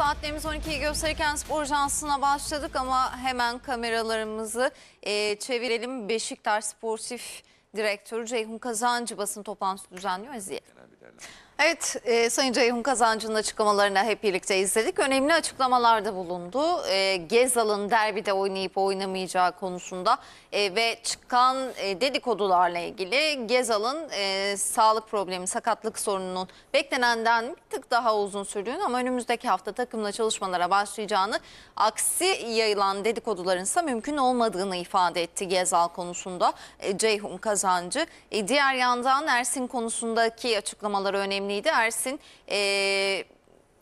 Saatlerimiz 12'yi gösterirken spor jansına başladık ama hemen kameralarımızı e, çevirelim. Beşiktaş Sportif Direktörü Ceyhun Kazancı basın toplantısı düzenliyor. İzleyelim ederler. Evet, e, Sayın Ceyhun Kazancı'nın açıklamalarını hep birlikte izledik. Önemli açıklamalarda bulundu. E, Gezal'ın derbide oynayıp oynamayacağı konusunda e, ve çıkan e, dedikodularla ilgili Gezal'ın e, sağlık problemi, sakatlık sorununun beklenenden bir tık daha uzun sürdüğünü ama önümüzdeki hafta takımla çalışmalara başlayacağını, aksi yayılan dedikoduların ise mümkün olmadığını ifade etti Gezal konusunda e, Ceyhun Kazancı. E, diğer yandan Ersin konusundaki açıklamalar açıklamaları önemliydi. Ersin e,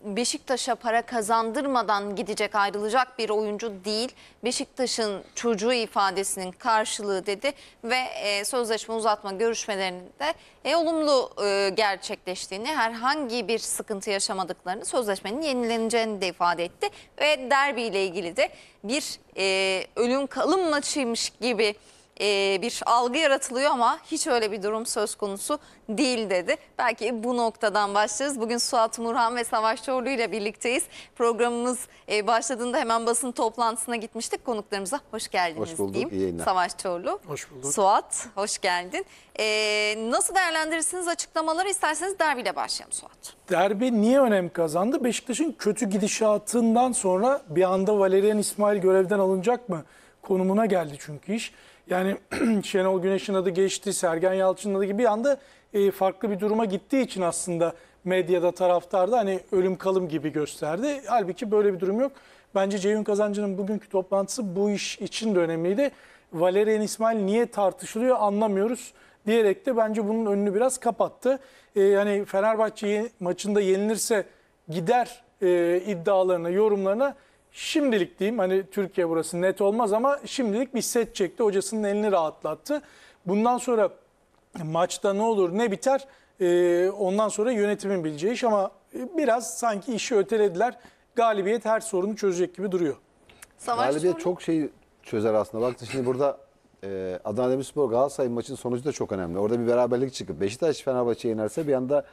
Beşiktaş'a para kazandırmadan gidecek ayrılacak bir oyuncu değil. Beşiktaş'ın çocuğu ifadesinin karşılığı dedi ve e, sözleşme uzatma görüşmelerinde e, olumlu e, gerçekleştiğini herhangi bir sıkıntı yaşamadıklarını sözleşmenin yenileneceğini de ifade etti. Ve derbi ile ilgili de bir e, ölüm kalım maçıymış gibi e, bir algı yaratılıyor ama hiç öyle bir durum söz konusu değil dedi. Belki bu noktadan başlarız. Bugün Suat Murhan ve Savaş Çorlu ile birlikteyiz. Programımız e, başladığında hemen basın toplantısına gitmiştik. Konuklarımıza hoş geldiniz hoş bulduk, diyeyim. Savaş Çorlu. Hoş bulduk. Suat hoş geldin. E, nasıl değerlendirirsiniz açıklamaları isterseniz derbiyle başlayalım Suat. Derbi niye önem kazandı? Beşiktaş'ın kötü gidişatından sonra bir anda Valerian İsmail görevden alınacak mı konumuna geldi çünkü iş. Yani Şenol Güneş'in adı geçti, Sergen Yalçın'ın adı gibi bir anda e, farklı bir duruma gittiği için aslında medyada taraftarda hani ölüm kalım gibi gösterdi. Halbuki böyle bir durum yok. Bence Ceyhun Kazancı'nın bugünkü toplantısı bu iş için de önemliydi. Valerian İsmail niye tartışılıyor anlamıyoruz diyerek de bence bunun önünü biraz kapattı. E, yani Fenerbahçe maçında yenilirse gider e, iddialarına, yorumlarına şimdilik diyeyim hani Türkiye burası net olmaz ama şimdilik bir set çekti. Hocasının elini rahatlattı. Bundan sonra maçta ne olur ne biter e, ondan sonra yönetimin bileceği iş ama e, biraz sanki işi ötelediler. Galibiyet her sorunu çözecek gibi duruyor. Savaş Galibiyet sorun. çok şey çözer aslında. Bak şimdi burada e, Adana Demirspor Galatasaray maçın sonucu da çok önemli. Orada bir beraberlik çıkıp Beşiktaş Fenerbahçe inerse bir anda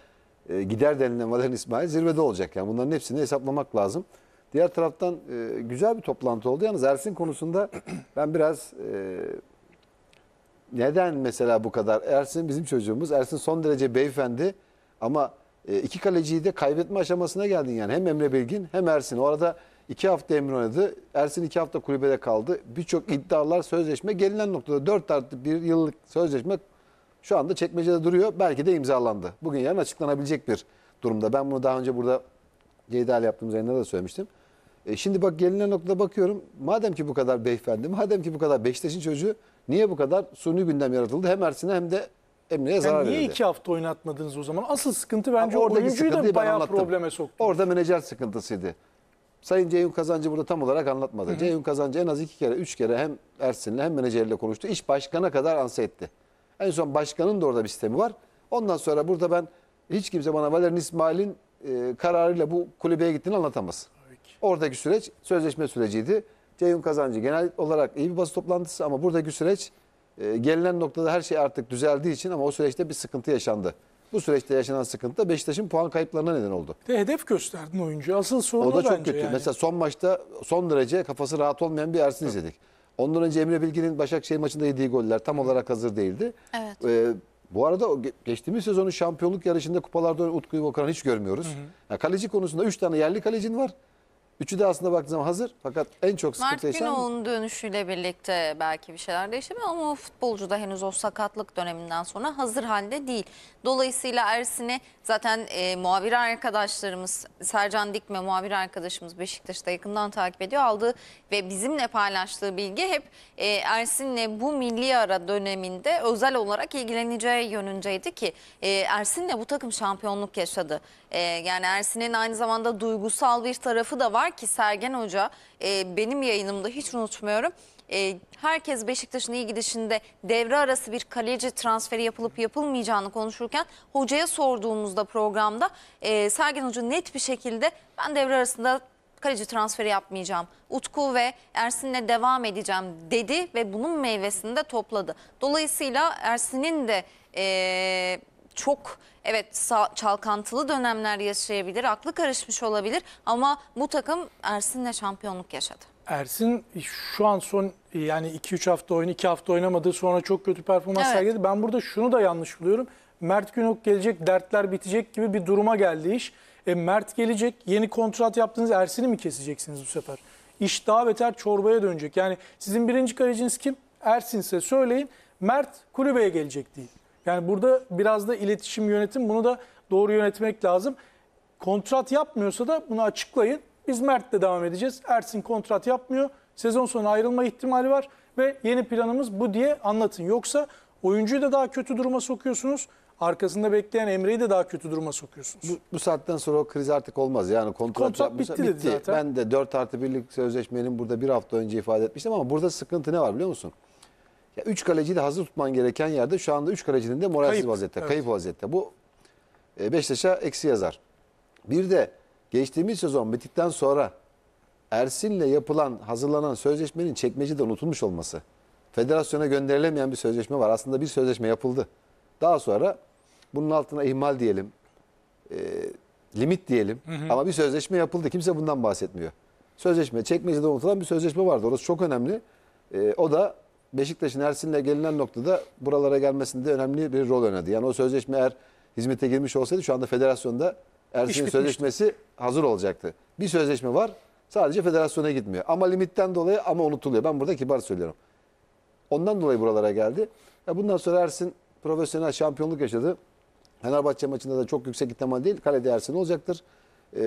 e, gider denilen Valerian İsmail zirvede olacak. Yani bunların hepsini hesaplamak lazım. Diğer taraftan e, güzel bir toplantı oldu. Yalnız Ersin konusunda ben biraz e, neden mesela bu kadar? Ersin bizim çocuğumuz. Ersin son derece beyefendi ama e, iki kaleciyi de kaybetme aşamasına geldin yani. Hem Emre Bilgin hem Ersin. O arada iki hafta Emre oynadı. Ersin iki hafta kulübede kaldı. Birçok iddialar, sözleşme gelinen noktada dört artı bir yıllık sözleşme şu anda çekmecede duruyor. Belki de imzalandı. Bugün yarın açıklanabilecek bir durumda. Ben bunu daha önce burada Ceyda yaptığımız yayında da söylemiştim. E şimdi bak gelinen noktada bakıyorum. Madem ki bu kadar beyefendi, madem ki bu kadar Beşiktaş'ın çocuğu niye bu kadar suni gündem yaratıldı? Hem Ersin'e hem de Emre'ye zarar yani niye verildi. Niye iki hafta oynatmadınız o zaman? Asıl sıkıntı bence Ama oyuncuyu da bayağı anlattım. probleme soktu. Orada menajer sıkıntısıydı. Sayın Ceyhun Kazancı burada tam olarak anlatmadı. hı. Ceyhun Kazancı en az iki kere, üç kere hem Ersin'le hem menajerle konuştu. İş başkana kadar ansa etti. En son başkanın da orada bir sistemi var. Ondan sonra burada ben hiç kimse bana Valerian İsmail'in e, kararıyla bu kulübeye gittiğini anlatamaz. Oradaki süreç sözleşme süreciydi. Ceyhun Kazancı genel olarak iyi bir basın toplantısı ama buradaki süreç e, gelinen noktada her şey artık düzeldiği için ama o süreçte bir sıkıntı yaşandı. Bu süreçte yaşanan sıkıntı da Beşiktaş'ın puan kayıplarına neden oldu. De hedef gösterdin oyuncu. Asıl sorun o da o çok kötü. Yani. Mesela son maçta son derece kafası rahat olmayan bir Ersin izledik. Ondan önce Emre Bilgin'in Başakşehir maçında yediği goller tam olarak hazır değildi. Evet. Ee, bu arada geçtiğimiz sezonun şampiyonluk yarışında kupalarda utkuyu Okan'ı hiç görmüyoruz. Hı hı. Yani kaleci konusunda 3 tane yerli kalecin var. Üçü de aslında baktığınız zaman hazır fakat en çok Mert sıkıntı yaşayan... Günoğlu'nun dönüşüyle birlikte belki bir şeyler değişti ama o futbolcu da henüz o sakatlık döneminden sonra hazır halde değil. Dolayısıyla Ersin'i zaten e, muhabir arkadaşlarımız Sercan Dikme muhabir arkadaşımız Beşiktaş'ta yakından takip ediyor. aldı ve bizimle paylaştığı bilgi hep e, Ersin'le bu milli ara döneminde özel olarak ilgileneceği yönündeydi ki e, Ersin'le bu takım şampiyonluk yaşadı. E, yani Ersin'in aynı zamanda duygusal bir tarafı da var var ki Sergen Hoca e, benim yayınımda hiç unutmuyorum. E, herkes Beşiktaş'ın iyi gidişinde devre arası bir kaleci transferi yapılıp yapılmayacağını konuşurken hocaya sorduğumuzda programda e, Sergen Hoca net bir şekilde ben devre arasında kaleci transferi yapmayacağım. Utku ve Ersin'le devam edeceğim dedi ve bunun meyvesini de topladı. Dolayısıyla Ersin'in de... E, çok evet çalkantılı dönemler yaşayabilir, aklı karışmış olabilir ama bu takım Ersin'le şampiyonluk yaşadı. Ersin şu an son yani 2-3 hafta oyun, 2 hafta oynamadı sonra çok kötü performans evet. sergiledi. Ben burada şunu da yanlış buluyorum. Mert Günok gelecek, dertler bitecek gibi bir duruma geldi iş. E, Mert gelecek, yeni kontrat yaptığınız Ersin'i mi keseceksiniz bu sefer? İş daha beter çorbaya dönecek. Yani sizin birinci kaleciniz kim? Ersin ise söyleyin. Mert kulübeye gelecek değil. Yani burada biraz da iletişim yönetim bunu da doğru yönetmek lazım. Kontrat yapmıyorsa da bunu açıklayın. Biz Mert'le devam edeceğiz. Ersin kontrat yapmıyor. Sezon sonu ayrılma ihtimali var ve yeni planımız bu diye anlatın. Yoksa oyuncuyu da daha kötü duruma sokuyorsunuz. Arkasında bekleyen Emre'yi de daha kötü duruma sokuyorsunuz. Bu, bu saatten sonra o kriz artık olmaz. Yani kontrat, kontrat bitti, bitti. Dedi zaten. Ben de 4 artı 1'lik sözleşmenin burada bir hafta önce ifade etmiştim ama burada sıkıntı ne var biliyor musun? Ya üç kaleci de hazır tutman gereken yerde şu anda üç kalecinin de moralsiz Kayıp, vaziyette, evet. kayıp vaziyette. Bu e, Beşiktaş'a eksi yazar. Bir de geçtiğimiz sezon bitikten sonra Ersin'le yapılan, hazırlanan sözleşmenin çekmeci de unutulmuş olması. Federasyona gönderilemeyen bir sözleşme var. Aslında bir sözleşme yapıldı. Daha sonra bunun altına ihmal diyelim, e, limit diyelim hı hı. ama bir sözleşme yapıldı. Kimse bundan bahsetmiyor. Sözleşme, çekmecede unutulan bir sözleşme vardı. Orası çok önemli. E, o da Beşiktaş'ın Ersin'le gelinen noktada buralara gelmesinde önemli bir rol oynadı. Yani o sözleşme eğer hizmete girmiş olsaydı şu anda federasyonda Ersin'in sözleşmesi hazır olacaktı. Bir sözleşme var sadece federasyona gitmiyor. Ama limitten dolayı ama unutuluyor. Ben burada kibar söylüyorum. Ondan dolayı buralara geldi. Ve bundan sonra Ersin profesyonel şampiyonluk yaşadı. Fenerbahçe maçında da çok yüksek ihtimal değil. Kalede Ersin olacaktır. Ee,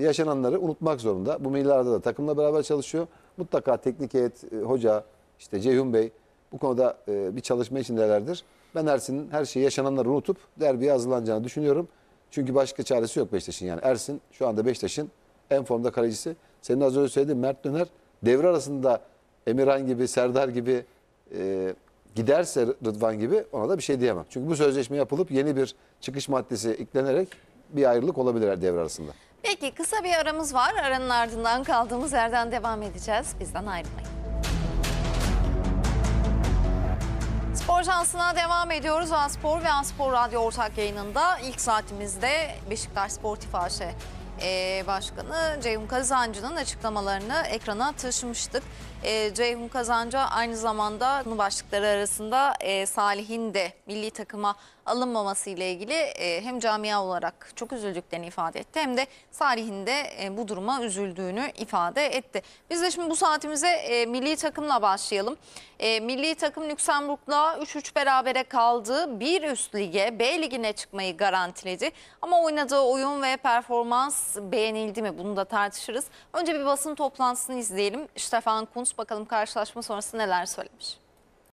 yaşananları unutmak zorunda. Bu milyarda da takımla beraber çalışıyor. Mutlaka teknik heyet, e, hoca, işte Ceyhun Bey bu konuda e, bir çalışma içindelerdir. Ben Ersin'in her şeyi yaşananları unutup derbiye hazırlanacağını düşünüyorum. Çünkü başka çaresi yok Beşiktaş'ın yani. Ersin şu anda Beşiktaş'ın en formda kalecisi. Senin az önce söylediğin Mert Döner devre arasında Emirhan gibi, Serdar gibi e, giderse Rıdvan gibi ona da bir şey diyemem. Çünkü bu sözleşme yapılıp yeni bir çıkış maddesi eklenerek bir ayrılık olabilir devre arasında. Peki kısa bir aramız var. Aranın ardından kaldığımız yerden devam edeceğiz. Bizden ayrılmayın. Ajansı'na devam ediyoruz. Anspor ve Anspor Radyo ortak yayınında ilk saatimizde Beşiktaş Sportif AŞ e Başkanı Ceyhun Kazancı'nın açıklamalarını ekrana taşımıştık. E, Ceyhun Kazancı aynı zamanda konu başlıkları arasında e, Salih'in de milli takıma alınmaması ile ilgili e, hem camia olarak çok üzüldüklerini ifade etti hem de Salih'in de e, bu duruma üzüldüğünü ifade etti. Biz de şimdi bu saatimize e, milli takımla başlayalım. E, milli takım Lüksemburg'la 3-3 berabere kaldı. Bir üst lige B ligine çıkmayı garantiledi. Ama oynadığı oyun ve performans beğenildi mi? Bunu da tartışırız. Önce bir basın toplantısını izleyelim. Stefan Kuntz Bakalım karşılaşma sonrası neler söylemiş.